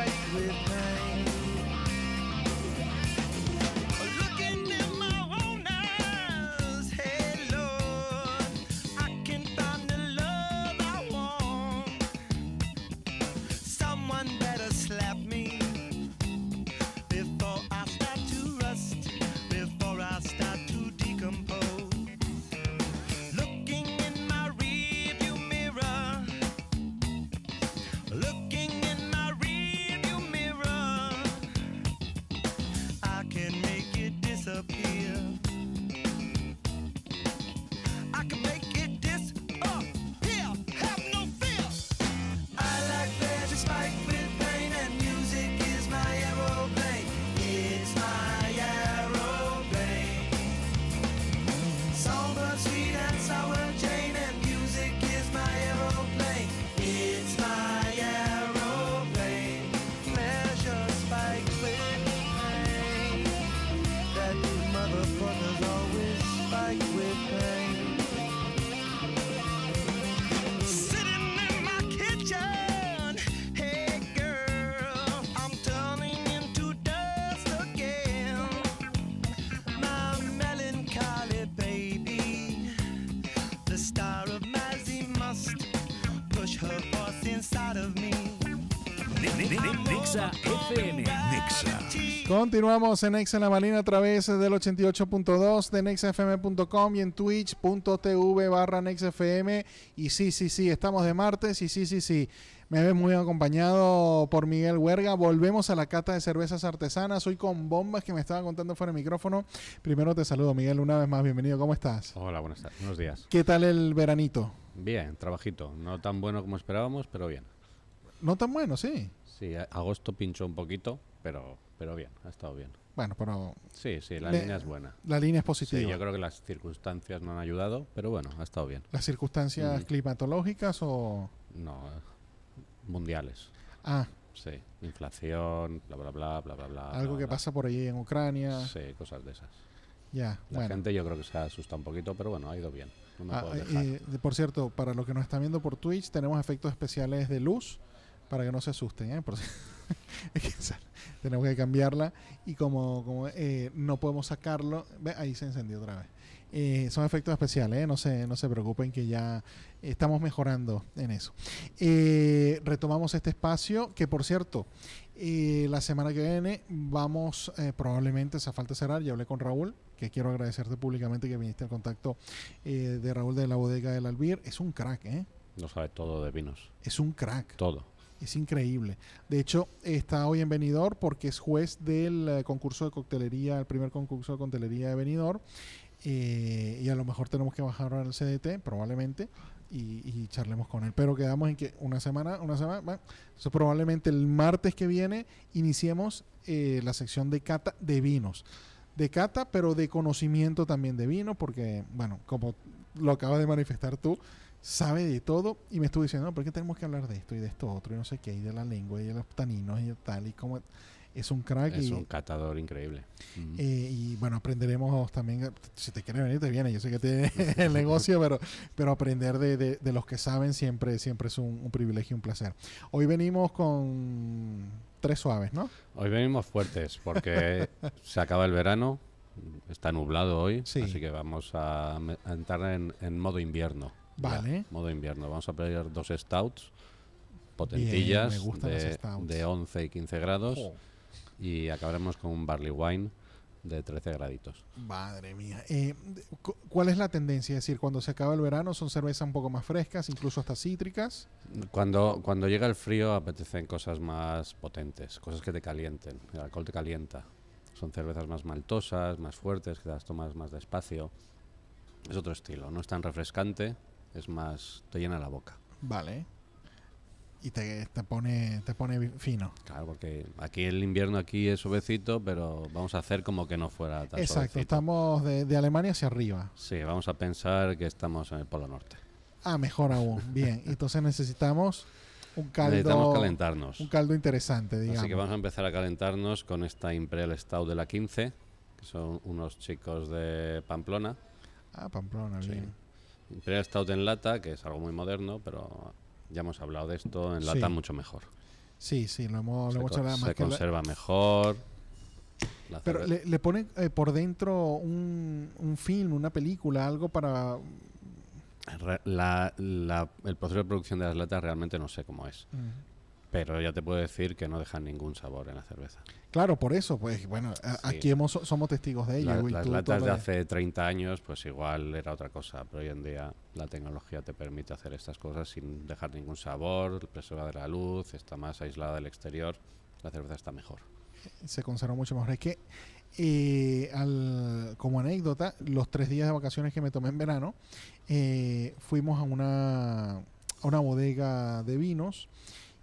right with me. Continuamos en Nexa en la Malina a través del 88.2 de nexafm.com y en twitch.tv barra nexafm. Y sí, sí, sí, estamos de martes y sí, sí, sí. Me ves muy acompañado por Miguel Huerga. Volvemos a la cata de cervezas artesanas. Hoy con bombas que me estaban contando fuera del micrófono. Primero te saludo, Miguel, una vez más. Bienvenido. ¿Cómo estás? Hola, buenas tardes. Buenos días. ¿Qué tal el veranito? Bien, trabajito. No tan bueno como esperábamos, pero bien. No tan bueno, sí. Sí, agosto pinchó un poquito, pero, pero bien, ha estado bien. Bueno, pero... Sí, sí, la línea es buena. La línea es positiva. Sí, yo creo que las circunstancias no han ayudado, pero bueno, ha estado bien. ¿Las circunstancias climatológicas o...? No, eh, mundiales. Ah. Sí, inflación, bla, bla, bla, bla, bla, Algo que pasa por allí en Ucrania. Sí, cosas de esas. Ya, La gente yo creo que se asusta un poquito, pero bueno, ha ido bien. Ah, por cierto, para los que nos están viendo por Twitch, tenemos efectos especiales de luz para que no se asusten, ¿eh? Por tenemos que cambiarla y como, eh, no podemos sacarlo, ve, ahí se encendió otra vez. Eh, son efectos especiales, ¿eh? no, se, no se preocupen que ya estamos mejorando en eso. Eh, retomamos este espacio que por cierto, la semana que viene vamos probablemente, se falta cerrar, ya hablé con Raúl, que quiero agradecerte públicamente que viniste al contacto de Raúl de la bodega del Albir, es un crack, ¿eh? Lo sabe todo de vinos. Es un crack. Todo. Es increíble. De hecho, está hoy en Venidor porque es juez del eh, concurso de coctelería, el primer concurso de coctelería de Venidor eh, y a lo mejor tenemos que bajar al CDT, probablemente, y, charlemos con él. Pero quedamos en que una semana, una semana, bueno, probablemente el martes que viene iniciemos eh, la sección de cata de vinos. De cata, pero de conocimiento también de vino, porque, bueno, como lo acabas de manifestar tú, sabe de todo y me estuvo diciendo, porque ¿por qué tenemos que hablar de esto y de esto otro y no sé qué, y de la lengua y de los taninos y tal y como... Es un crack. Es un catador increíble. Eh, y bueno, aprenderemos también, si te quieres venir, te viene. Yo sé que tiene el negocio, pero, pero aprender de, de, los que saben siempre, siempre es un, privilegio y un placer. Hoy venimos con tres suaves, ¿no? Hoy venimos fuertes porque se acaba el verano, está nublado hoy, así que vamos a, entrar en, modo invierno. Vale. modo invierno. Vamos a pedir dos stouts potentillas de, 11 y 15 grados. Y acabaremos con un barley wine de 13 graditos. Madre mía. Eh, ¿Cuál es la tendencia? Es decir, cuando se acaba el verano son cervezas un poco más frescas, incluso hasta cítricas. Cuando, cuando llega el frío apetecen cosas más potentes, cosas que te calienten. El alcohol te calienta. Son cervezas más maltosas, más fuertes, que las tomas más despacio. Es otro estilo, no es tan refrescante, es más, te llena la boca. Vale. Y te, pone, te pone fino. Claro, porque aquí el invierno aquí es suavecito, pero vamos a hacer como que no fuera tan Exacto, estamos de, Alemania hacia arriba. Sí, vamos a pensar que estamos en el Polo Norte. Ah, mejor aún. Bien, entonces necesitamos un caldo. Necesitamos calentarnos. Un caldo interesante, digamos. Así que vamos a empezar a calentarnos con esta Imperial Stau de la 15, que son unos chicos de Pamplona. Ah, Pamplona, bien. Imperial Stout en lata, que es algo muy moderno, pero ya hemos hablado de esto, en lata mucho mejor. Sí, sí, lo hemos, hablado más. Se conserva mejor. pero le, pone eh, por dentro un, un film, una película, algo para la, la, el proceso de producción de las latas realmente no sé cómo es. Mm. Pero ya te puedo decir que no dejan ningún sabor en la cerveza. Claro, por eso, pues bueno, aquí hemos, somos testigos de ello. las latas de hace 30 años, pues igual era otra cosa, pero hoy en día la tecnología te permite hacer estas cosas sin dejar ningún sabor, preserva de la luz, está más aislada del exterior, la cerveza está mejor. Se conserva mucho mejor. Es que, eh, al, como anécdota, los tres días de vacaciones que me tomé en verano, eh, fuimos a una, a una bodega de vinos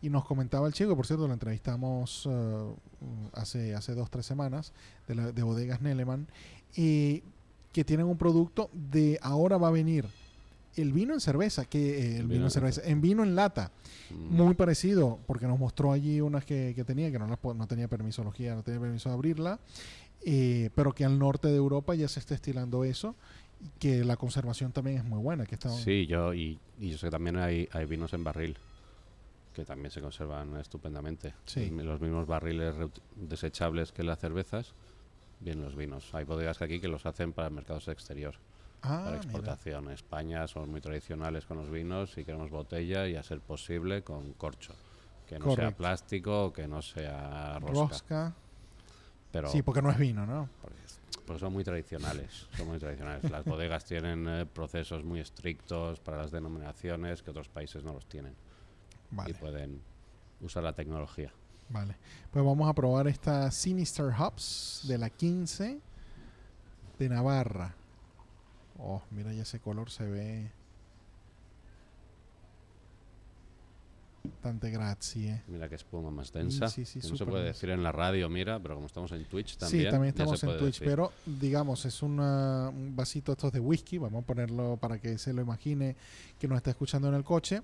y nos comentaba el chico, por cierto, lo entrevistamos eh, mm, hace, hace dos, tres semanas, de, Bodegas Neleman, y que tienen un producto de ahora va a venir el vino en cerveza, que eh, el vino, en cerveza, en vino en lata, mm. muy parecido, porque nos mostró allí unas que, tenía, que no, las, no tenía permisología, no tenía permiso de abrirla, eh, pero que al norte de Europa ya se está estilando eso, que la conservación también es muy buena. Que está sí, yo, y, yo sé que también hay vinos en barril que también se conservan estupendamente. Sí. Los mismos barriles desechables que las cervezas, bien los vinos. Hay bodegas aquí que los hacen para mercados exteriores, ah, para exportación. España son muy tradicionales con los vinos y queremos botella y a ser posible con corcho. Que no sea plástico que no sea rosca. Pero sí, porque no es vino, ¿no? Porque son muy tradicionales, son muy tradicionales. Las bodegas tienen eh, procesos muy estrictos para las denominaciones que otros países no los tienen. Y pueden usar la tecnología. Vale. Pues vamos a probar esta Sinister Hubs de la 15 de Navarra. Oh, mira, ya ese color se ve Tante grazie. Mira que espuma más densa. no se puede decir en la radio, mira, pero como estamos en Twitch también. Sí, también estamos en Twitch, pero digamos, es un vasito estos de whisky, vamos a ponerlo para que se lo imagine que nos está escuchando en el coche.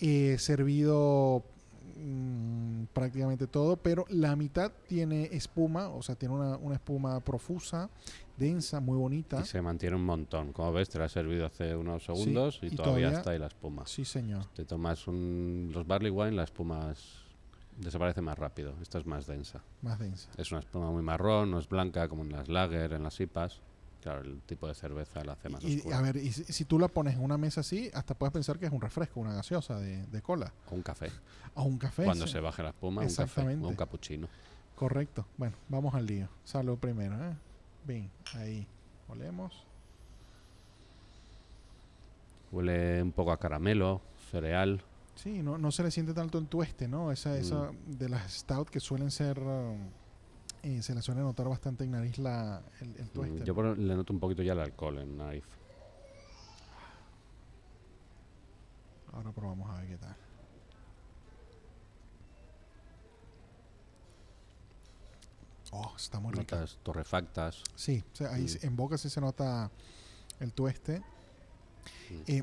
Eh, servido mm, prácticamente todo, pero la mitad tiene espuma, o sea, tiene una, una espuma profusa, densa, muy bonita. Y se mantiene un montón. Como ves, te la ha servido hace unos segundos y, todavía, está ahí la espuma. Sí, señor. Te tomas un, los barley wine, la espuma desaparece más rápido. Esta es más densa. Más densa. Es una espuma muy marrón, no es blanca como en las lager, en las IPAs. Claro, el tipo de cerveza la hace más y, A ver, y si, tú la pones en una mesa así, hasta puedes pensar que es un refresco, una gaseosa de, cola. O un café. O un café. Cuando se baje la espuma, un café. O un cappuccino Correcto. Bueno, vamos al lío. Salud primero, ¿eh? Bien, ahí. Olemos. Huele un poco a caramelo, cereal. Sí, no, no se le siente tanto en tueste, ¿no? Esa, mm. esa de las stout que suelen ser. Eh, se le suele notar bastante en nariz la, el, tueste. Mm, yo le noto un poquito ya el alcohol en nariz. Ahora probamos a ver qué tal. Oh, está muy rica. torrefactas. Sí, ahí en boca sí se nota el tueste. Eh,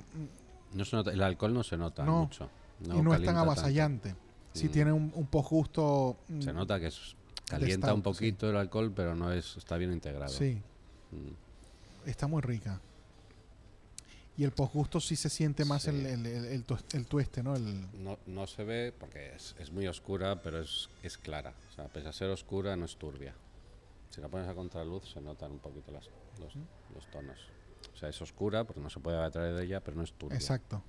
no se nota, el alcohol no se nota mucho. No y no es tan avasallante. si Sí tiene un, un justo mm, Se nota que calienta un poquito el alcohol, pero no es está bien integrado. Sí. Mm. Está muy rica y el postgusto sí se siente más el, el, el, tueste, ¿no? ¿no? No se ve porque es, es muy oscura, pero es, es, clara. O sea, pese a ser oscura, no es turbia. Si la pones a contraluz, se notan un poquito los, los tonos. O sea, es oscura porque no se puede atraer de ella, pero no es turbia. Exacto.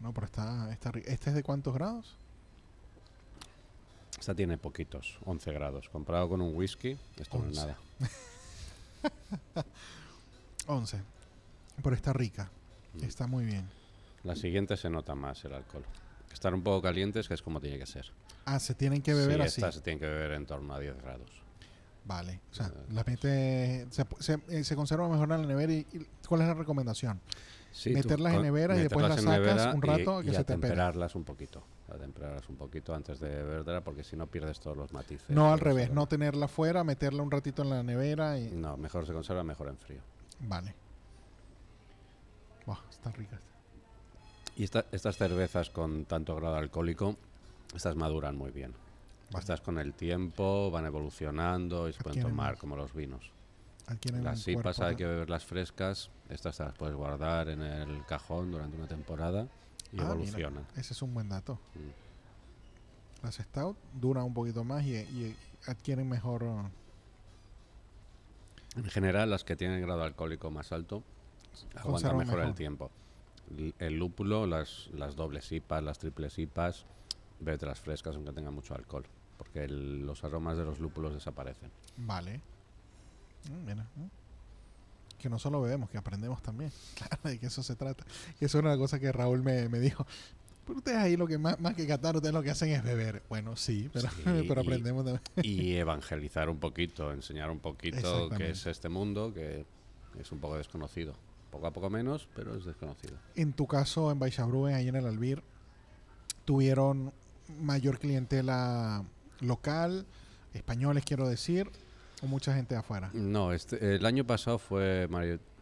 No, pero está, está ¿Este es de cuántos grados? Esta tiene poquitos, 11 grados. Comparado con un whisky, esto no es nada. 11. Pero está rica. Mm. Está muy bien. La siguiente se nota más el alcohol. Estar un poco calientes, que es como tiene que ser. Ah, se tienen que beber así. Estas se tienen que beber en torno a 10 grados. Vale. O sea, eh, la eh, se, conserva mejor en la nevera. Y, ¿Cuál es la recomendación? Sí, meterlas en nevera y después las sacas un rato y, que se temperarlas un poquito. la temperarlas un poquito antes de beberla porque si no pierdes todos los matices. No, al revés. No tenerla fuera, meterla un ratito en la nevera. Y... No, mejor se conserva, mejor en frío. Vale. Y estas cervezas con tanto grado alcohólico, estas maduran muy bien. Estas con el tiempo van evolucionando y se pueden tomar como los vinos. Las sipas hay que beberlas frescas, estas las puedes guardar en el cajón durante una temporada y ah, evolucionan. ese es un buen dato. Mm. Las stout duran un poquito más y, y adquieren mejor... Uh, en general, las que tienen grado alcohólico más alto aguanta mejor, el tiempo. El lúpulo, las, las dobles IPAs, las triples IPAs, vete las frescas aunque tenga mucho alcohol, porque los aromas de los lúpulos desaparecen. Vale. Mm, mm. que no solo bebemos, que aprendemos también. Claro, de que eso se trata. Y es una cosa que Raúl me, dijo. Pero ustedes ahí lo que más, que catar, ustedes lo que hacen es beber. Bueno, sí, pero, aprendemos y, Y evangelizar un poquito, enseñar un poquito qué es este mundo que es un poco desconocido. Poco a poco menos, pero es desconocido. En tu caso, en en ahí en el Albir, tuvieron mayor clientela local, españoles quiero decir, o mucha gente de afuera. No, este, el año pasado fue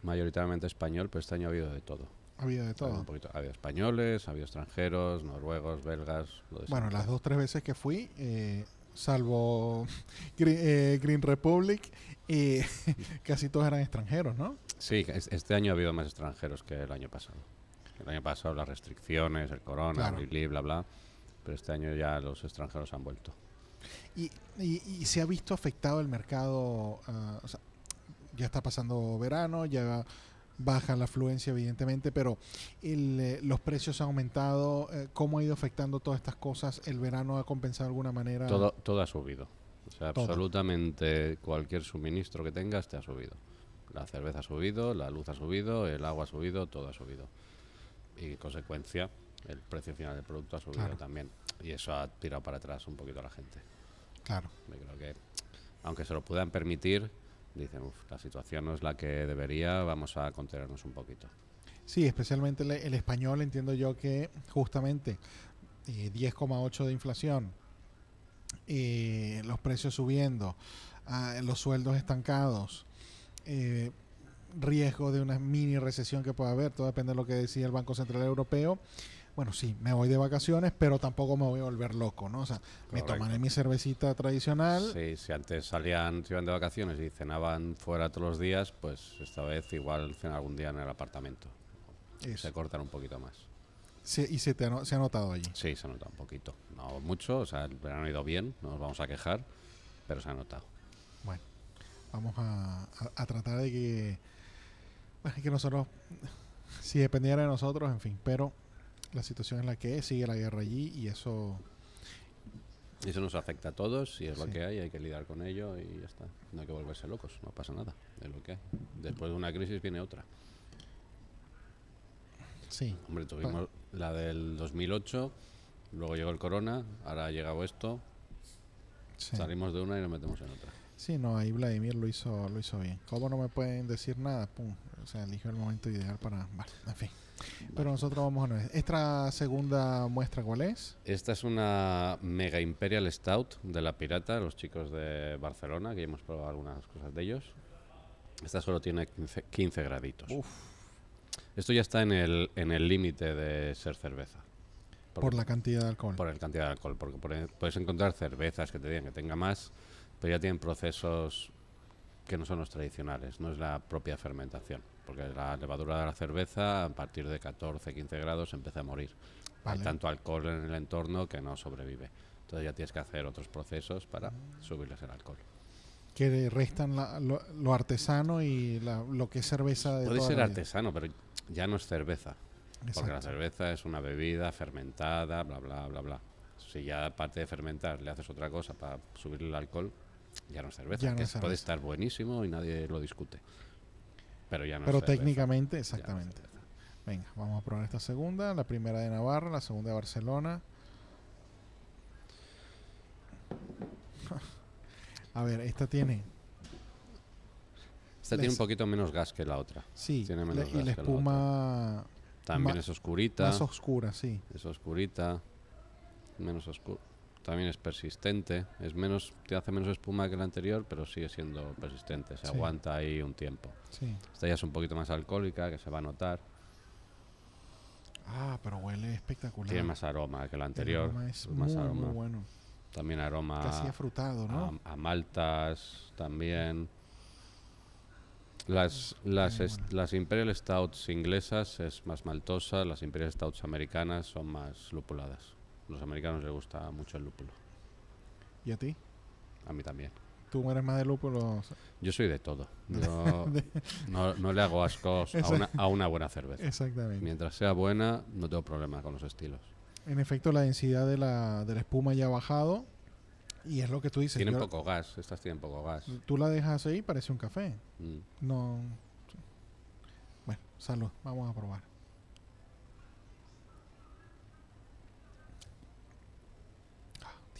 mayoritariamente español, pero este año ha habido de todo. Ha habido de todo. Ha habido, españoles, ha habido extranjeros, noruegos, belgas. bueno, las dos tres veces que fui, eh, salvo eh, Green, Republic, eh, casi todos eran extranjeros, ¿no? Sí, este año ha habido más extranjeros que el año pasado. El año pasado las restricciones, el corona, el el bla, bla, pero este año ya los extranjeros han vuelto. ¿Y, se ha visto afectado el mercado? Ah, ya está pasando verano, ya baja la afluencia evidentemente, pero eh, los precios han aumentado. Eh, ¿Cómo ha ido afectando todas estas cosas? ¿El verano ha compensado de alguna manera? Todo, todo ha subido. O sea, absolutamente cualquier suministro que tengas te ha subido. La cerveza ha subido, la luz ha subido, el agua ha subido, todo ha subido. Y consecuencia, el precio final del producto ha subido también. Y eso ha tirado para atrás un poquito a la gente. Claro. creo que, aunque se lo puedan permitir, dicen, la situación no es la que debería, vamos a contenernos un poquito. Sí, especialmente el, español, entiendo yo que justamente 10,8 eh, de inflación, y eh, los precios subiendo, ah, los sueldos estancados, eh, riesgo de una mini recesión que pueda haber, todo depende de lo que decida el Banco Central Europeo. Bueno, sí, me voy de vacaciones, pero tampoco me voy a volver loco, ¿no? O sea, me tomaré mi cervecita tradicional. Sí, si antes salían, se iban de vacaciones y cenaban fuera todos los días, pues esta vez igual cenar algún día en el apartamento. Se cortan un poquito más. Sí, ¿Y se, ha, se ha notado allí? Sí, se ha notado un poquito. No mucho, o sea, el verano ha ido bien, no nos vamos a quejar, pero se ha notado vamos a, tratar de que, pues, que nosotros, si dependiera de nosotros, en fin, pero la situación es la que es, sigue la guerra allí y eso... y Eso nos afecta a todos y es lo que hay, hay que lidiar con ello y ya está. No hay que volverse locos, no pasa nada, es lo que Después de una crisis viene otra. Sí. Hombre, tuvimos la del 2008, luego llegó el corona, ahora ha llegado esto, salimos de una y nos metemos en otra. Sí, no, ahí Vladimir lo hizo, lo hizo bien. ¿Cómo no me pueden decir nada? Pum. O sea, eligió el momento ideal para. Vale, en fin. Pero nosotros vamos a ¿Esta segunda muestra cuál es? Esta es una Mega Imperial Stout de La Pirata, los chicos de Barcelona, que hemos probado algunas cosas de ellos. Esta solo tiene 15, graditos. Esto ya está en el en límite de ser cerveza. por la cantidad de alcohol. Por la cantidad de alcohol, porque puedes encontrar cervezas que te digan que tenga más pero ya tienen procesos que no son los tradicionales, no es la propia fermentación, porque la levadura de la cerveza a partir de 14, 15 grados empieza a morir. Hay tanto alcohol en el entorno que no sobrevive. Entonces ya tienes que hacer otros procesos para subirles el alcohol. Que restan lo, artesano y lo que es cerveza Puede ser artesano, pero ya no es cerveza. Porque la cerveza es una bebida fermentada, bla, bla, bla, bla. Si ya aparte de fermentar le haces otra cosa para subirle el alcohol, ya no es cerveza, que puede estar buenísimo y nadie lo discute. Pero ya no Pero técnicamente, exactamente. Venga, vamos a probar esta segunda, la primera de Navarra, la segunda de Barcelona. a ver, esta tiene esta tiene un poquito menos gas que la otra. Sí, tiene menos gas y la espuma... También es oscurita. Más oscura, sí. Es oscurita. Menos oscura también es persistente. Es menos, te hace menos espuma que la anterior, pero sigue siendo persistente. Se aguanta ahí un tiempo. Esta ya es un poquito más alcohólica, que se va a notar. Ah, pero huele espectacular. Tiene más aroma que la anterior. más aroma. Muy bueno. También aroma. A, maltas también. Las, las, las Imperial Stouts inglesas es más maltosa, las Imperial Stouts americanas son más lupuladas los americanos les gusta mucho el lúpulo. ¿Y a ti? A mí también. ¿Tú eres más de lúpulo? Yo soy de todo. no, le hago ascos a una, buena cerveza. Exactamente. Mientras sea buena, no tengo problema con los estilos. En efecto, la densidad de la, espuma ya ha bajado. Y es lo que tú dices. Tienen poco gas, estas tienen poco gas. Tú la dejas ahí, parece un café. Mm. No. Bueno, salud, vamos a probar.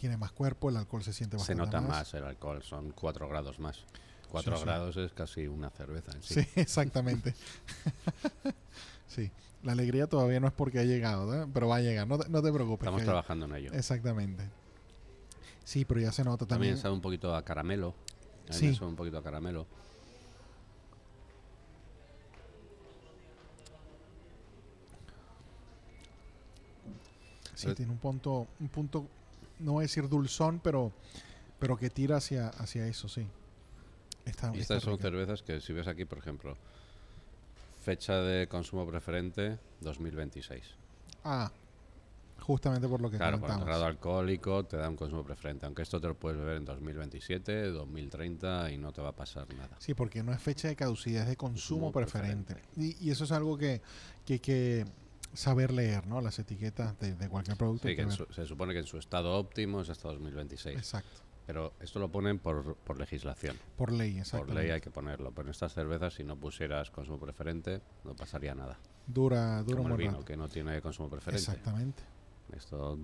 tiene más cuerpo, el alcohol se siente más. Se nota más. el alcohol, son cuatro grados más. Cuatro grados es casi una cerveza en sí. Sí, exactamente. sí, la alegría todavía no es porque ha llegado, pero va a llegar, no, te preocupes. Estamos trabajando en ello. Exactamente. Sí, pero ya se nota también. También sabe un poquito a caramelo. sí. Sabe un poquito a caramelo. Sí, tiene un punto, un punto no voy a decir dulzón, pero, pero que tira hacia, hacia eso, sí. estas son cervezas que si ves aquí, por ejemplo, fecha de consumo preferente 2026. Ah, justamente por lo que Claro, por el grado alcohólico te da un consumo preferente, aunque esto te lo puedes beber en 2027, 2030 y no te va a pasar nada. Sí, porque no es fecha de caducidad, es de consumo, preferente. Y, eso es algo que, que saber leer ¿no? las etiquetas de, cualquier producto. se supone que en su estado óptimo es hasta 2026. Exacto. Pero esto lo ponen por, por legislación. Por ley, exacto. Por ley hay que ponerlo. Pero en estas cervezas, si no pusieras consumo preferente, no pasaría nada. Dura, dura Como que no tiene consumo preferente. Exactamente. Esto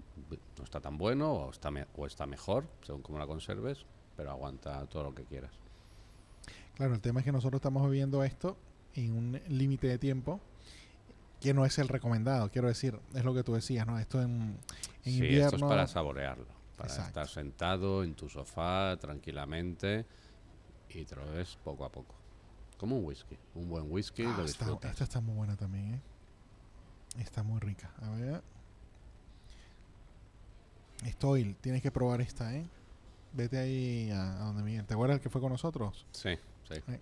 no está tan bueno o está, o está mejor, según como la conserves, pero aguanta todo lo que quieras. Claro, el tema es que nosotros estamos viviendo esto en un límite de tiempo que no es el recomendado, quiero decir, es lo que tú decías, ¿no? Esto en, en sí, Esto es para saborearlo, para estar sentado en tu sofá tranquilamente y te lo ves poco a poco. Como un whisky, un buen whisky. Ah, lo está, esta está muy buena también, ¿eh? Está muy rica. A ver. Estoy, tienes que probar esta, ¿eh? Vete ahí a, donde Miguel. ¿Te acuerdas el que fue con nosotros? Sí, sí. Eh,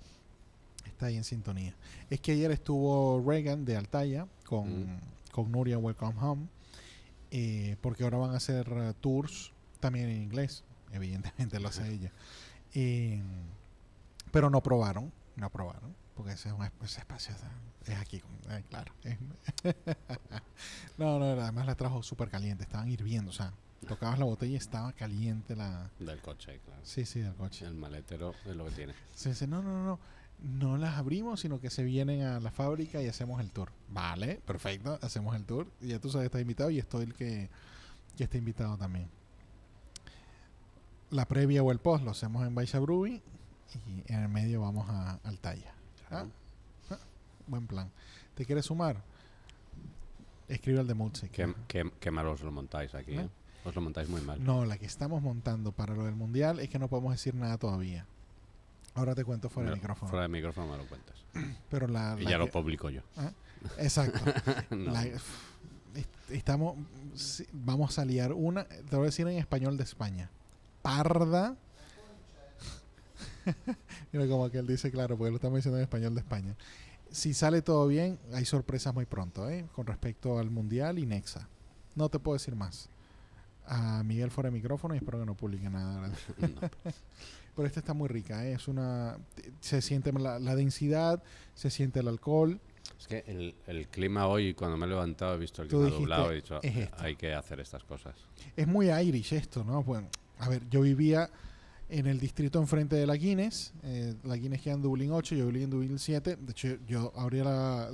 está ahí en sintonía. Es que ayer estuvo Reagan de Altaya con, mm. con Nuria Welcome Home, eh, porque ahora van a hacer eh, tours también en inglés, evidentemente lo hace ella. Eh, pero no probaron, no probaron, porque ese es un espacio, es aquí, claro. no, no, además la trajo súper caliente, estaban hirviendo, o sea, tocabas la botella y estaba caliente la... Del coche, claro. Sí, sí, del coche. El maletero es lo que tiene. Sí, no, no, no no las abrimos, sino que se vienen a la fábrica y hacemos el tour. Vale, perfecto, hacemos el tour. Y ya tú sabes, estás invitado y estoy el que, está invitado también. La previa o el post lo hacemos en Baixa Brubi y en el medio vamos a, al talla. Ah, ah, buen plan. ¿Te quieres sumar? Escribe al de multi. Qué, mal os lo montáis aquí. ¿Eh? ¿eh? Os lo montáis muy mal. No, la que estamos montando para lo del mundial es que no podemos decir nada todavía. Ahora te cuento fuera del micrófono. Fuera del micrófono me lo cuentas. Pero la, y ya lo publico yo. ¿Ah? Exacto. estamos vamos a liar una te voy a decir en español de España parda mira como que él dice claro porque lo estamos diciendo en español de España si sale todo bien hay sorpresas muy pronto ¿eh? con respecto al mundial y Nexa no te puedo decir más a Miguel fuera de micrófono y espero que no publique nada pero esta está muy rica, ¿eh? es una... Se siente la, densidad, se siente el alcohol. Es que el, clima hoy, cuando me he levantado, he visto el clima doblado y he dicho, hay que hacer estas cosas. Es muy Irish esto, ¿no? Bueno, a ver, yo vivía en el distrito enfrente de la Guinness. Eh, la Guinness queda en Dublín 8, yo vivía en Dublín 7. De hecho, yo abría la,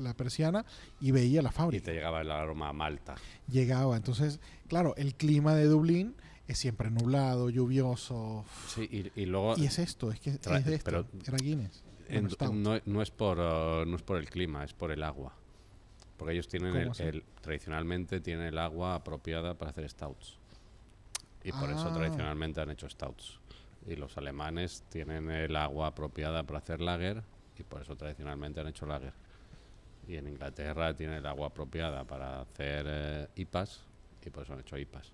la, persiana y veía la fábrica. Y te llegaba el aroma a Malta. Llegaba. Entonces, claro, el clima de Dublín siempre nublado, lluvioso. y, es esto, es que es de esto, era no, es por, uh, no es por el clima, es por el agua. Porque ellos tienen el, tradicionalmente tienen el agua apropiada para hacer stouts. Y por eso ah. tradicionalmente han hecho stouts. Y los alemanes tienen el agua apropiada para hacer lager y por eso tradicionalmente han hecho lager. Y en Inglaterra tienen el agua apropiada para hacer eh, IPAs y por eso han hecho IPAs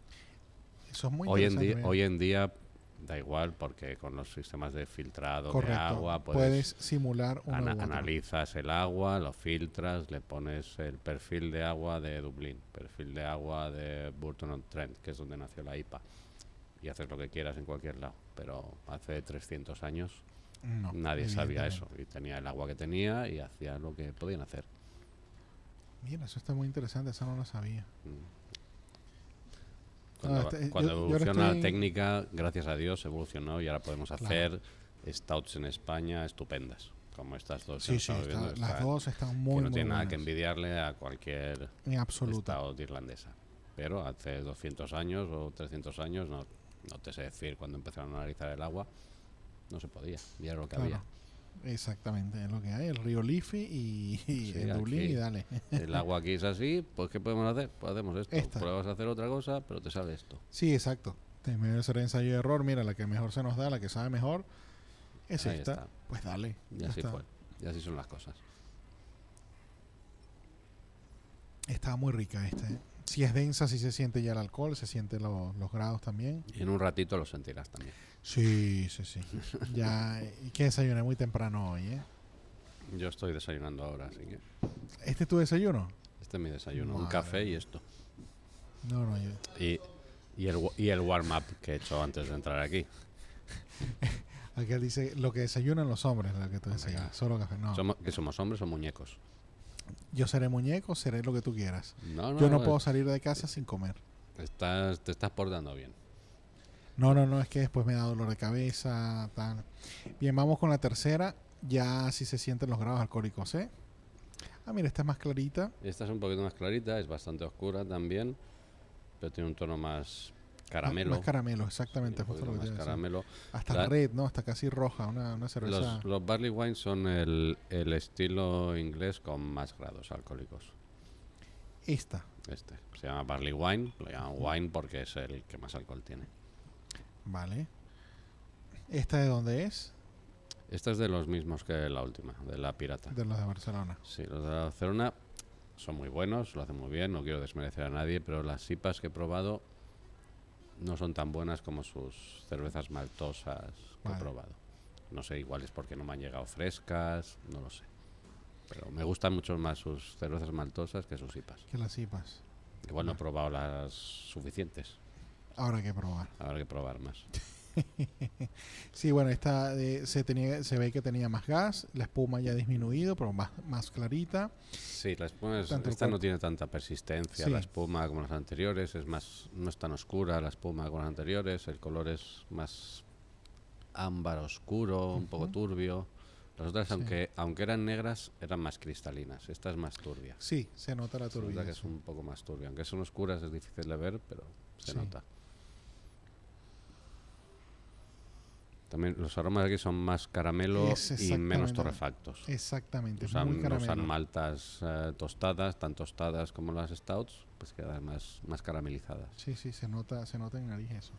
hoy en día, hoy en día da igual porque con los sistemas de filtrado de agua puedes, simular un analizas el agua, lo filtras, le pones el perfil de agua de Dublín, perfil de agua de Burton on Trent, que es donde nació la IPA y haces lo que quieras en cualquier lado, pero hace 300 años nadie sabía eso y tenía el agua que tenía y hacía lo que podían hacer. Mira, eso está muy interesante, eso no lo sabía. Mm. Cuando, ah, este, evolucionó la técnica, gracias a Dios, evolucionó y ahora podemos hacer stouts en España estupendas como estas dos. Sí, sí, las dos están muy que No tiene nada que envidiarle a cualquier Stout irlandesa. Pero hace 200 años o 300 años, no, no te sé decir, cuando empezaron a analizar el agua, no se podía, ya era lo que había. Exactamente, es lo que hay, el río Liffey y, el Dublín y dale. El agua aquí es así, pues ¿qué podemos hacer? Pues hacemos esto. a hacer otra cosa, pero te sale esto. Sí, exacto. Te de ser ensayo de error, mira, la que mejor se nos da, la que sabe mejor, es esta. Pues dale. Y así así son las cosas. Estaba muy rica esta, ¿eh? si es densa, si se siente ya el alcohol, se sienten los grados también. Y en un ratito lo sentirás también. Sí, sí, sí. ya, ¿y qué desayuné muy temprano hoy, eh? Yo estoy desayunando ahora, así que. ¿Este es tu desayuno? Este es mi desayuno, un café y esto. No, no, yo. Y, el, warm-up que he hecho antes de entrar aquí. Aquí dice lo que desayunan los hombres, lo que tú desayunas, solo café. No. que somos hombres o muñecos. Yo seré muñeco, seré lo que tú quieras. yo no, puedo salir de casa sin comer. Estás, te estás portando bien. No, no, no, es que después me da dolor de cabeza, tan Bien, vamos con la tercera. Ya si se sienten los grados alcohólicos, ¿eh? Ah, mira, esta es más clarita. Esta es un poquito más clarita, es bastante oscura también, pero tiene un tono más Caramelo. Más caramelo, exactamente. más caramelo. Hasta red, ¿no? Hasta casi roja, una, una cerveza. Los, barley wine son el, el, estilo inglés con más grados alcohólicos. Esta. Este. Se llama barley wine, lo llaman wine porque es el que más alcohol tiene. Vale. ¿Esta de dónde es? Esta es de los mismos que la última, de la pirata. De los de Barcelona. Sí, los de Barcelona son muy buenos, lo hacen muy bien, no quiero desmerecer a nadie, pero las sipas que he probado no son tan buenas como sus cervezas maltosas que he probado. No sé, igual es porque no me han llegado frescas, no lo sé. Pero me gustan mucho más sus cervezas maltosas que sus IPAs. Que las IPAs. Igual no he probado las suficientes. Ahora que probar. Ahora que probar más. sí, bueno, esta eh, se, ve que tenía más gas, la espuma ya ha disminuido, pero más, más clarita. Sí, la espuma esta no tiene tanta persistencia, la espuma como las anteriores, es más, no es tan oscura la espuma como las anteriores, el color es más ámbar oscuro, un poco turbio. Las otras, aunque, aunque eran negras, eran más cristalinas. Esta es más turbia. Sí, se nota la turbia. que es un poco más turbia. Aunque son oscuras, es difícil de ver, pero se nota. También los aromas de aquí son más caramelo y menos torrefactos. Exactamente, usan, muy Usan maltas eh, tostadas, tan tostadas como las stouts, pues quedan más, más caramelizadas. Sí, sí, se nota, se nota en nariz eso.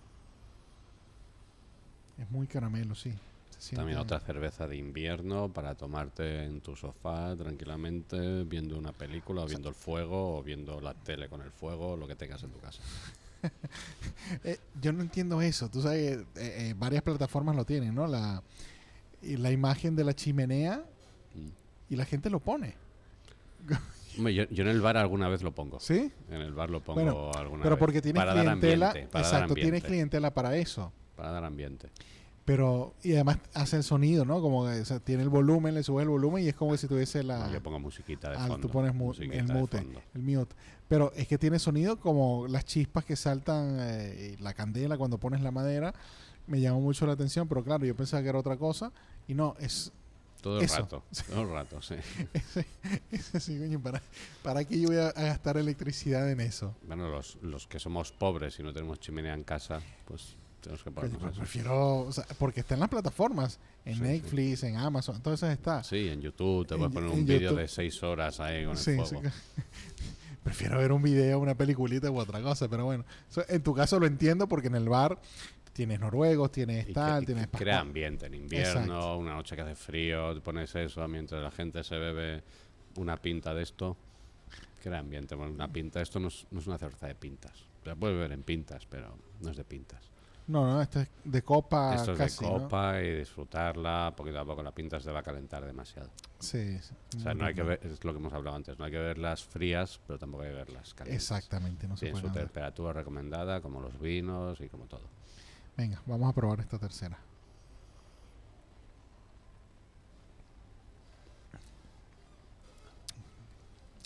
Es muy caramelo, sí. También otra cerveza de invierno para tomarte en tu sofá tranquilamente, viendo una película, o viendo el fuego, o viendo la tele con el fuego, lo que tengas en tu casa. Eh, yo no entiendo eso. Tú sabes, eh, eh varias plataformas lo tienen, ¿no? La, la imagen de la chimenea y la gente lo pone. Yo, en el bar alguna vez lo pongo. ¿Sí? En el bar lo pongo alguna pero vez. Pero porque tienes para clientela. exacto, tienes clientela para eso. Para dar ambiente. Pero, y además hace el sonido, ¿no? Como que tiene el volumen, le sube el volumen y es como que si tuviese la. yo pongo musiquita de al, ah, Tú pones el mute, el mute. Pero es que tiene sonido como las chispas que saltan, eh, la candela cuando pones la madera. Me llamó mucho la atención, pero claro, yo pensaba que era otra cosa y no, es. Todo el rato, todo el rato, sí. ese, sí coño, ¿para, ¿para qué yo voy a, gastar electricidad en eso? Bueno, los, los que somos pobres y no tenemos chimenea en casa, pues tenemos pues, pues, Prefiero, porque está en las plataformas, en Netflix, en Amazon, entonces está. Sí, en YouTube te puedes poner un vídeo de seis horas ahí con sí, el Prefiero ver un vídeo una peliculita u otra cosa, pero bueno. en tu caso lo entiendo porque en el bar tienes noruegos, tienes tal, tienes... crea ambiente en invierno, una noche que hace frío, te pones eso mientras la gente se bebe una pinta de esto. Crea ambiente, una pinta, esto no es, una cerveza de pintas. sea puedes beber en pintas, pero no es de pintas. No, no, esta es de copa. Esto es de copa y disfrutarla, a poco. la pintas se va a calentar demasiado. Sí. O sea, no hay que ver, es lo que hemos hablado antes, no hay que verlas frías, pero tampoco hay que verlas calientes. Exactamente, no se Tiene su temperatura recomendada, como los vinos y como todo. Venga, vamos a probar esta tercera.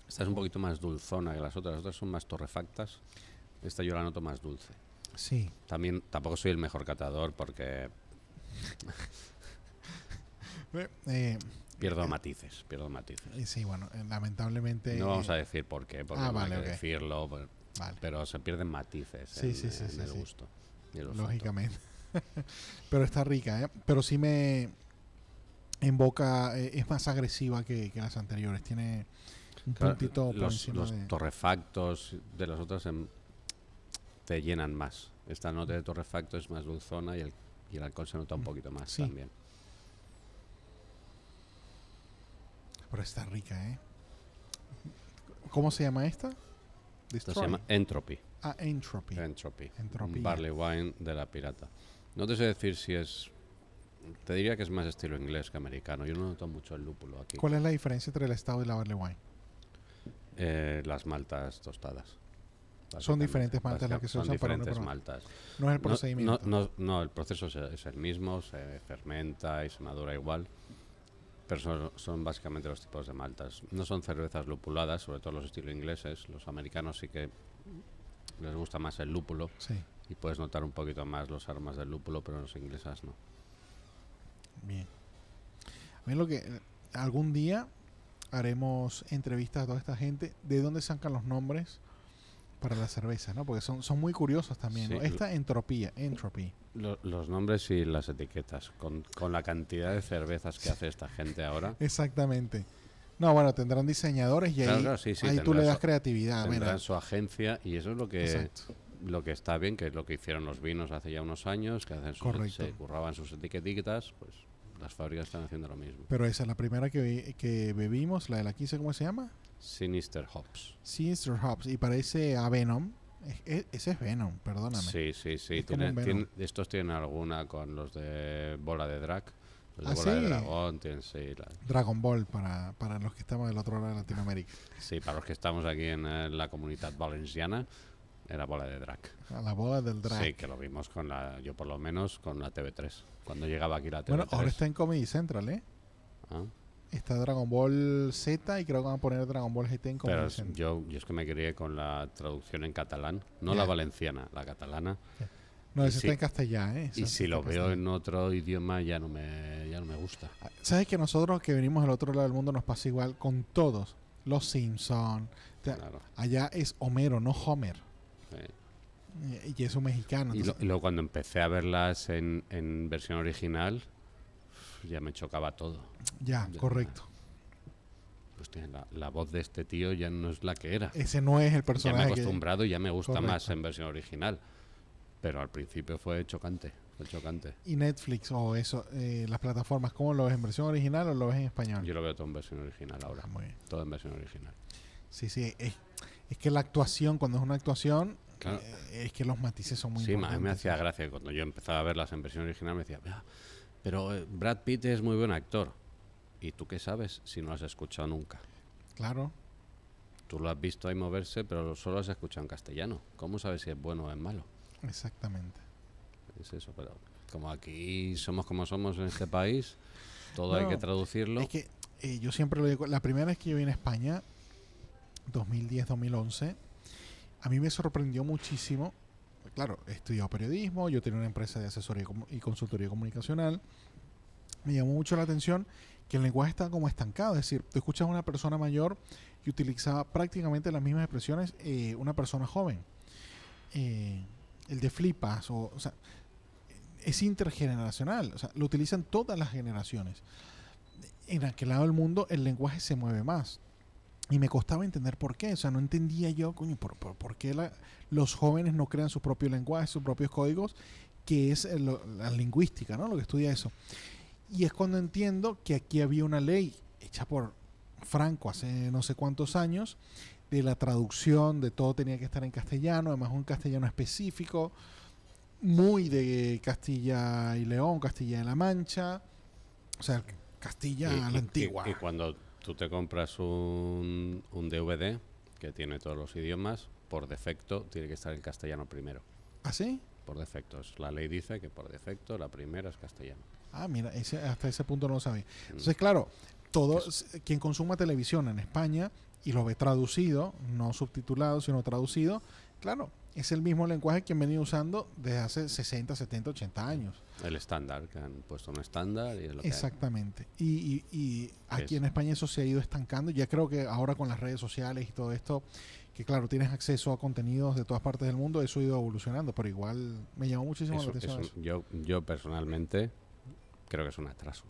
Esta es un poquito más dulzona que las otras, las otras son más torrefactas. Esta yo la noto más dulce. También tampoco soy el mejor catador porque... Eh, eh, pierdo eh, matices, pierdo matices. lamentablemente... No vamos a decir por qué, porque ah, decirlo, pero, se pierden matices en, el gusto. Lógicamente. pero está rica, ¿eh? Pero sí me... En boca es más agresiva que, las anteriores. Tiene un puntito los, torrefactos de los otros en te llenan más. Esta nota de torrefacto es más dulzona y el, y el alcohol se nota un mm. poquito más también. Pero está rica, ¿eh? ¿Cómo se llama esta? Esto se llama Entropy. Ah, Entropy. Entropy. Barley Wine de la Pirata. No te sé decir si es te diría que es más estilo inglés que americano. Yo no noto mucho el lúpulo aquí. ¿Cuál es la diferencia entre el estado y la barley wine? Eh, las maltas tostadas. Son diferentes maltas las que usan diferentes maltas. No es el procedimiento. No, el proceso es, el mismo, se fermenta y se madura igual, pero son, básicamente los tipos de maltas. No son cervezas lupuladas, sobre todo los estilos ingleses. Los americanos sí que les gusta más el lúpulo y puedes notar un poquito más los aromas del lúpulo, pero los inglesas no. Bien. A mí lo que algún día haremos entrevistas a toda esta gente, de dónde sacan los nombres para las cervezas, ¿no? Porque son, son muy curiosos también, Esta entropía, entropy. los nombres y las etiquetas, con, con la cantidad de cervezas que hace esta gente ahora. Exactamente. No, bueno, tendrán diseñadores y ahí, ahí tú le das creatividad. Tendrán su agencia y eso es lo que, lo que está bien, que es lo que hicieron los vinos hace ya unos años, que hacen se curraban sus etiquetas, pues las fábricas están haciendo lo mismo. Pero esa es la primera que, que bebimos, la de la 15, ¿cómo se llama? Sinister Hops. Sinister Hops, y parece a Venom. ese es Venom, perdóname. Sí, sí, sí. estos tienen alguna con los de Bola de Drag. Los ah, sí. Dragon Ball para, para, los que estamos del otro lado de Latinoamérica. sí, para los que estamos aquí en, eh, la comunidad valenciana era bola de drag. A la bola del drag. Sí, que lo vimos con la, yo por lo menos, con la TV3. Cuando llegaba aquí la Bueno, ahora está en Comedy Central, ¿eh? Ah. Está Dragon Ball Z y creo que van a poner Dragon Ball GT en Comedy Central. yo, es que me quería con la traducción en catalán, no la valenciana, la catalana. No, y está en castellano, ¿eh? Y si lo veo en otro idioma ya no me, ya no me gusta. Ah, ¿Sabes que nosotros que venimos del otro lado del mundo nos pasa igual con todos? Los Simpsons. Allá es Homero, no Homer. Y eso mexicano. Y, luego cuando empecé a verlas en, en, versión original, ya me chocaba todo. Ya, correcto. Pues la, la, voz de este tío ya no es la que era. Ese no es el personaje. Ya me he acostumbrado y ya me gusta más en versión original. Pero al principio fue chocante. Fue chocante. ¿Y Netflix o eso, eh, las plataformas, cómo lo ves en versión original o lo ves en español? Yo lo veo todo en versión original ahora. Ah, muy Todo en versión original. Sí, sí. es que la actuación, cuando es una actuación, eh, es que los matices son muy sí, Sí, a mí me hacía gracia cuando yo empezaba a verlas en versión original, me decía, pero eh, Brad Pitt es muy buen actor. ¿Y tú qué sabes si no lo has escuchado nunca? Claro. Tú lo has visto ahí moverse, pero solo lo has escuchado en castellano. ¿Cómo sabes si es bueno o es malo? Exactamente. Es eso, pero como aquí somos como somos en este país, todo hay que traducirlo. Es que eh, yo siempre lo digo, la primera vez que yo vine a España, 2010-2011, a mí me sorprendió muchísimo. Claro, he estudiado periodismo, yo tenía una empresa de asesoría y consultoría comunicacional. Me llamó mucho la atención que el lenguaje está como estancado. Es decir, tú escuchas a una persona mayor y utilizaba prácticamente las mismas expresiones eh, una persona joven. Eh, el de flipas, o, o sea, es intergeneracional. O sea, lo utilizan todas las generaciones. En aquel lado del mundo el lenguaje se mueve más. Y me costaba entender por qué. O sea, no entendía yo, coño, por, por, qué los jóvenes no crean su propio lenguaje, sus propios códigos, que es la lingüística, ¿no? Lo que estudia eso. Y es cuando entiendo que aquí había una ley hecha por Franco hace no sé cuántos años de la traducción, de todo tenía que estar en castellano, además un castellano específico, muy de Castilla y León, Castilla de la Mancha, o sea, Castilla a la antigua. y, cuando tú te compras un, DVD que tiene todos los idiomas, por defecto tiene que estar el castellano primero. ¿Ah, sí? Por defecto. La ley dice que por defecto la primera es castellano. Ah, mira, hasta ese punto no lo sabía. Mm. Entonces, claro, todo quien consuma televisión en España y lo ve traducido, no subtitulado, sino traducido, claro, es el mismo lenguaje que han venido usando desde hace 60, 70, 80 años. El estándar, que han puesto un estándar y es lo Exactamente. y, y, y aquí en España eso se ha ido estancando. Ya creo que ahora con las redes sociales y todo esto, que claro, tienes acceso a contenidos de todas partes del mundo, eso ha ido evolucionando, pero igual me llamó muchísimo la atención. Yo, yo personalmente creo que es un atraso.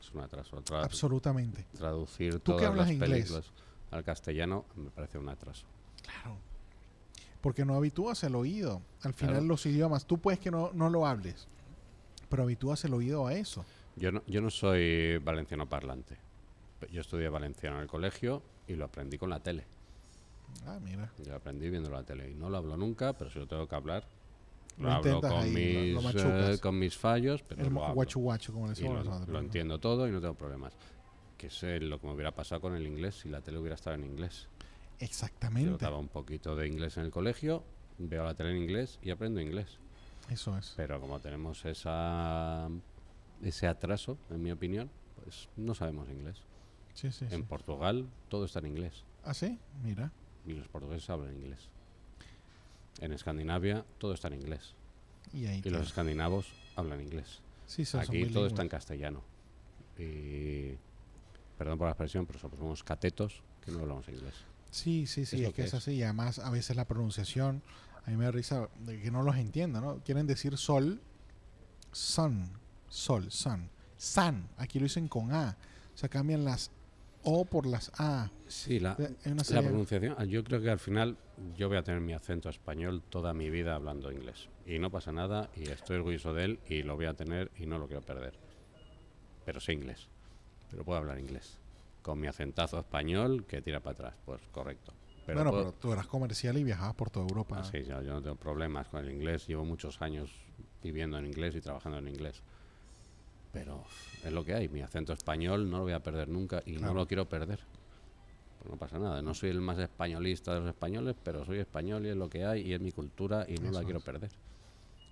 Es un atraso. Absolutamente. Traducir ¿Tú todas las películas al castellano me parece un atraso. Claro porque no habitúas el oído. Al final los idiomas, tú puedes que no, lo hables, pero habitúas el oído a eso. Yo no, yo no soy valenciano parlante. Yo estudié valenciano en el colegio y lo aprendí con la tele. Ah, mira. Yo aprendí viendo la tele y no lo hablo nunca, pero si lo tengo que hablar, lo, hablo eh, con, mis, fallos, pero lo como Lo entiendo todo y no tengo problemas. Que es lo que me hubiera pasado con el inglés si la tele hubiera estado en inglés. Exactamente. Yo un poquito de inglés en el colegio, veo la tele en inglés y aprendo inglés. Eso es. Pero como tenemos esa, ese atraso, en mi opinión, pues no sabemos inglés. en Portugal todo está en inglés. ¿Ah, sí? Mira. Y los portugueses hablan inglés. En Escandinavia todo está en inglés. Y, los escandinavos hablan inglés. Sí, Aquí todo está en castellano. Y, perdón por la expresión, pero somos catetos que no hablamos inglés. Sí, sí, sí, es, que, es, así. Y además, a veces la pronunciación, a mí me da risa de que no los entienda, ¿no? Quieren decir sol, sun, sol, sun, san. Aquí lo dicen con A. O sea, cambian las O por las A. Sí, la, la pronunciación. Yo creo que al final yo voy a tener mi acento español toda mi vida hablando inglés. Y no pasa nada, y estoy orgulloso de él, y lo voy a tener, y no lo quiero perder. Pero sé inglés. Pero puedo hablar inglés con mi acentazo español que tira para atrás. Pues correcto. Pero bueno, pero tú eras comercial y viajabas por toda Europa. Ah, sí, yo, no tengo problemas con el inglés. Llevo muchos años viviendo en inglés y trabajando en inglés. Pero es lo que hay. Mi acento español no lo voy a perder nunca y no lo quiero perder. Pues no pasa nada. No soy el más españolista de los españoles, pero soy español y es lo que hay y es mi cultura y no la quiero perder.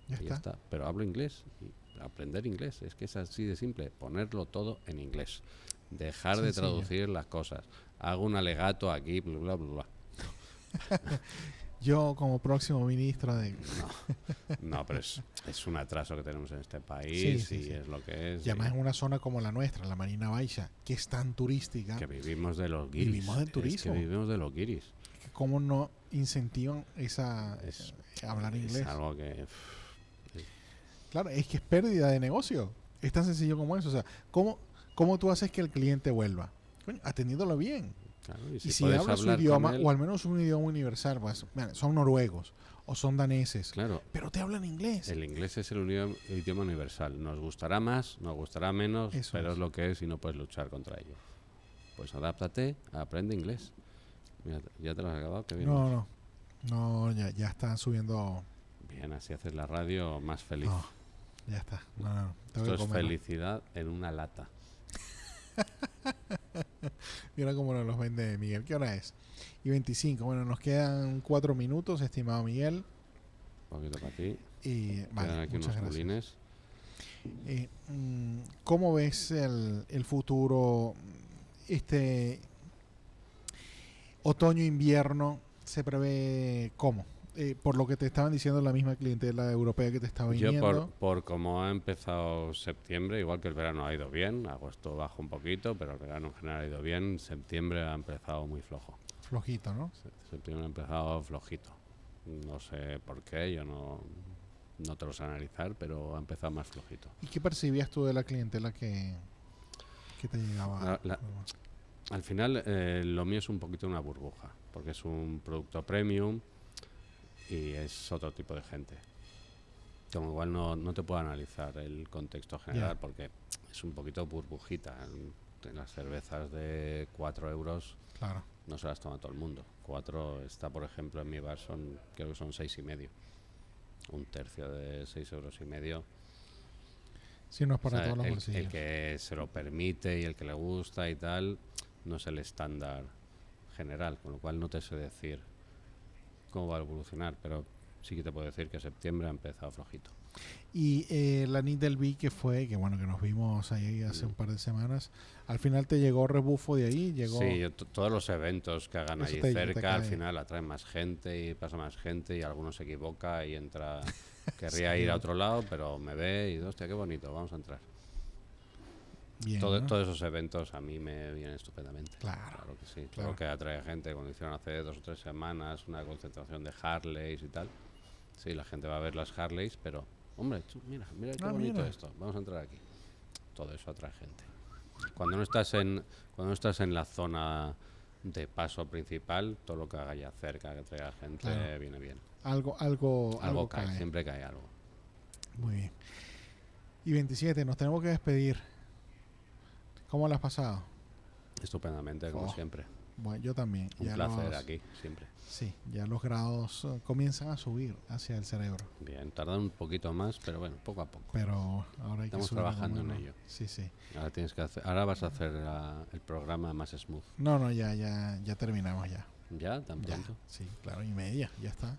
ya, está. Pero hablo inglés. Y aprender inglés. Es que es así de simple. Ponerlo todo en inglés. Dejar de traducir las cosas. Hago un alegato aquí, bla, bla, bla. Yo como próximo ministro de... no, pero es, un atraso que tenemos en este país y es lo que es. Y además en una zona como la nuestra, la Marina Baixa, que es tan turística. Que vivimos de los guiris. Vivimos del turismo. Es que vivimos de los guiris. ¿Cómo no incentivan esa, eh, hablar inglés? Es algo que... Claro, es que es pérdida de negocio. Es tan sencillo como eso. O sea, ¿cómo ¿Cómo tú haces que el cliente vuelva? atendiéndolo bien. y si, un habla idioma, o al menos un idioma universal, pues, son noruegos o son daneses, pero te hablan inglés. El inglés es el, idioma, universal. Nos gustará más, nos gustará menos, pero es. lo que es y no puedes luchar contra ello. Pues adáptate, aprende inglés. ya te lo has acabado, bien. No, no, no, ya, ya están subiendo. Bien, así haces la radio más feliz. ya está. Esto es felicidad en una lata. Mira cómo nos los vende Miguel. ¿Qué hora es? Y 25. Bueno, nos quedan cuatro minutos, estimado Miguel. Un poquito para ti. Y, vale, muchas gracias. Eh, mm, ¿Cómo ves el, el futuro? Este otoño-invierno se prevé cómo? Eh, por lo que te estaban diciendo la misma clientela europea que te estaba viniendo. Yo por, por cómo ha empezado septiembre, igual que el verano ha ido bien, agosto bajo un poquito, pero el verano en general ha ido bien, septiembre ha empezado muy flojo. Flojito, ¿no? septiembre ha empezado flojito. No sé por qué, yo no, no te lo sé analizar, pero ha empezado más flojito. ¿Y qué percibías tú de la clientela que, que te llegaba? Ah, al final, eh, lo mío es un poquito una burbuja, porque es un producto premium y es otro tipo de gente. Como igual no, no te puedo analizar el contexto general porque es un poquito burbujita. En, las cervezas de 4 euros claro. no se las toma todo el mundo. 4 está, por ejemplo, en mi bar, son creo que son seis y medio. Un tercio de seis euros y medio. Si no es para todos los el, El que se lo permite y el que le gusta y tal, no es el estándar general, con lo cual no te sé decir cómo va a evolucionar, pero sí que te puedo decir que septiembre ha empezado flojito. Y eh, la NIT del que fue, que bueno, que nos vimos ahí hace mm. un par de semanas, al final te llegó rebufo de ahí, llegó... Sí, todos los eventos que hagan ahí cerca, al final atraen más gente y pasa más gente y alguno se equivoca y entra... Querría ir a otro lado, pero me ve y, hostia, qué bonito, vamos a entrar. Todos esos eventos a mí me vienen estupendamente. Claro, que sí. Claro. que atrae gente, cuando hicieron hace dos o tres semanas una concentración de Harleys y tal. Sí, la gente va a ver las Harleys, pero, hombre, mira, mira qué ah, bonito esto. Vamos a entrar aquí. Todo eso atrae gente. Cuando no estás en, cuando no estás en la zona de paso principal, todo lo que haga ya cerca, que traiga gente, viene bien. Algo, algo, algo, cae, siempre cae algo. Muy bien. Y 27, nos tenemos que despedir. ¿Cómo lo has pasado? Estupendamente, como oh, siempre. Bueno, yo también. Un placer aquí, siempre. Sí, ya los grados eh, comienzan a subir hacia el cerebro. Bien, tardan un poquito más, pero bueno, poco a poco. Pero ahora hay Estamos trabajando en ello. Sí, sí. Ahora, tienes que hacer, ahora vas a hacer ah, el programa más smooth. No, no, ya, ya, ya terminamos ya. ¿Ya? ¿Tan sí, claro, y media, ya está.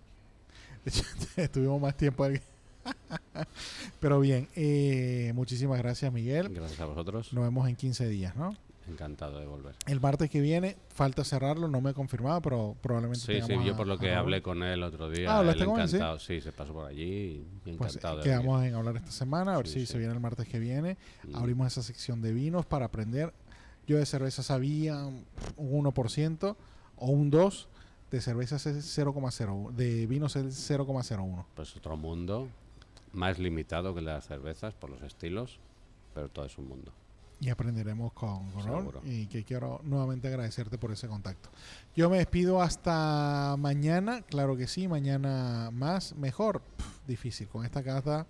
estuvimos más tiempo. Aquí. Pero bien, eh, muchísimas gracias, Miguel. Gracias a vosotros. Nos vemos en 15 días, ¿no? Encantado de volver. El martes que viene, falta cerrarlo, no me he confirmado, pero probablemente. Sí, sí, yo por lo que hablé con él otro día. Ah, él encantado, ¿sí? se pasó por allí. Pues, eh, encantado. quedamos en hablar esta semana, a ver si se viene el martes que viene. Mm. Abrimos esa sección de vinos para aprender. Yo de cervezas sabía un 1% o un 2%, de cervezas es 0,01 de vinos es 0,01. Pues otro mundo más limitado que las cervezas por los estilos, pero todo es un mundo. Y aprenderemos con Y que quiero nuevamente agradecerte por ese contacto. Yo me despido hasta mañana. Claro que sí, mañana más, mejor. difícil. Con esta casa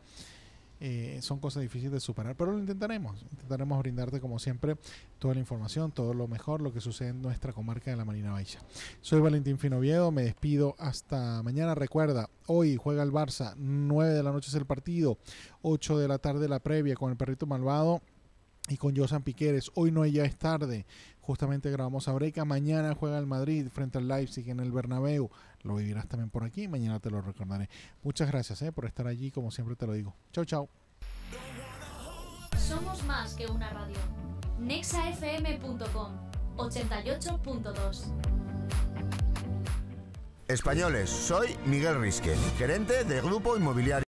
eh, son cosas difíciles de superar, pero lo intentaremos. Intentaremos brindarte, como siempre, toda la información, todo lo mejor, lo que sucede en nuestra comarca de la Marina Baixa. Soy Valentín Finoviedo, me despido hasta mañana. Recuerda, hoy juega el Barça, 9 de la noche es el partido, 8 de la tarde la previa con el perrito malvado y con Josan Piqueres. Hoy no ya es tarde. Justamente grabamos a Breca. Mañana juega el Madrid frente al Leipzig en el Bernabéu. Lo vivirás también por aquí. Mañana te lo recordaré. Muchas gracias eh, por estar allí. Como siempre te lo digo. Chao, chao. Somos más que una radio. Nexafm.com 88.2 Españoles, soy Miguel Risque, gerente de Grupo Inmobiliario.